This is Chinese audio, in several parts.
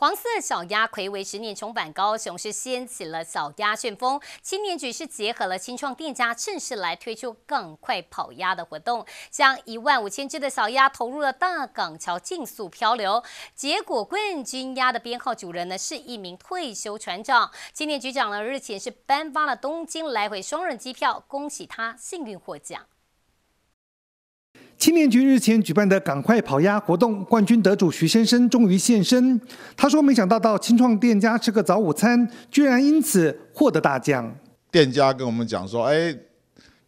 黄色小鸭葵为十年重返高雄是掀起了小鸭旋风，青年局是结合了新创店家，正式来推出更快跑鸭的活动，将一万五千只的小鸭投入了大港桥竞速漂流，结果冠军鸭的编号主人呢是一名退休船长，青年局长呢日前是颁发了东京来回双人机票，恭喜他幸运获奖。青年局日前举办的“赶快跑鸭”活动，冠军得主徐先生终于现身。他说：“没想到到青创店家吃个早午餐，居然因此获得大奖。”店家跟我们讲说：“哎，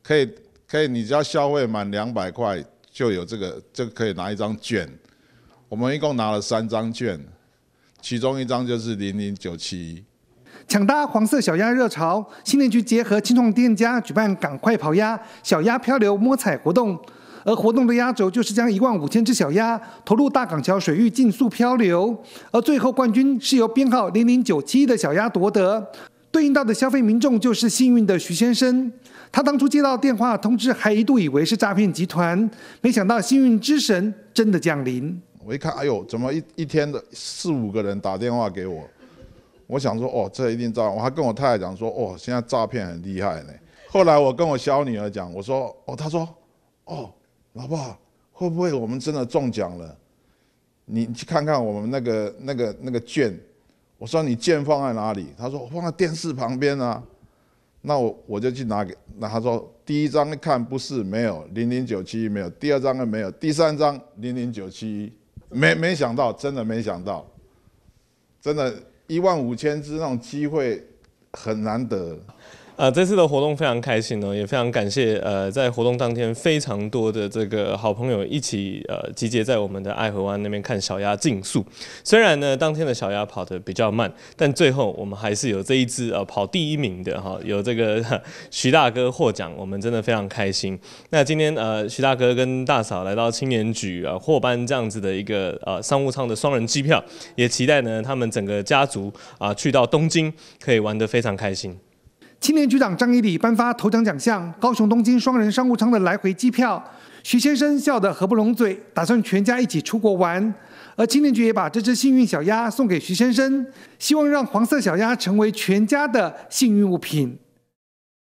可以，可以，你只要消费满两百块，就有这个，个可以拿一张券。我们一共拿了三张券，其中一张就是零零九七。抢搭黄色小鸭热潮，青年局结合青创店家举办‘赶快跑鸭’小鸭漂流摸彩活动。”而活动的压轴就是将一万五千只小鸭投入大港桥水域竞速漂流，而最后冠军是由编号零零九七的小鸭夺得，对应到的消费民众就是幸运的徐先生。他当初接到电话通知，还一度以为是诈骗集团，没想到幸运之神真的降临。我一看，哎呦，怎么一一天的四五个人打电话给我？我想说，哦，这一定诈骗。我还跟我太太讲说，哦，现在诈骗很厉害呢。后来我跟我小女儿讲，我说，哦，她说，哦。老婆，会不会我们真的中奖了？你去看看我们那个、那个、那个券。我说你券放在哪里？他说放在电视旁边啊。那我我就去拿给那他说第一张看不是没有零零九七一没有，第二张也没有，第三张零零九七一没没想到真的没想到，真的，一万五千只那种机会很难得。呃，这次的活动非常开心哦，也非常感谢呃，在活动当天非常多的这个好朋友一起呃集结在我们的爱河湾那边看小鸭竞速。虽然呢，当天的小鸭跑得比较慢，但最后我们还是有这一只呃跑第一名的哈，有这个 徐大哥获奖，我们真的非常开心。那今天呃，徐大哥跟大嫂来到青年局啊，获颁这样子的一个呃商务舱的双人机票，也期待呢他们整个家族啊去到东京可以玩得非常开心。青年局长张一礼颁发头奖奖项，高雄东京双人商务舱的来回机票。徐先生笑得合不拢嘴，打算全家一起出国玩。而青年局也把这只幸运小鸭送给徐先生，希望让黄色小鸭成为全家的幸运物品。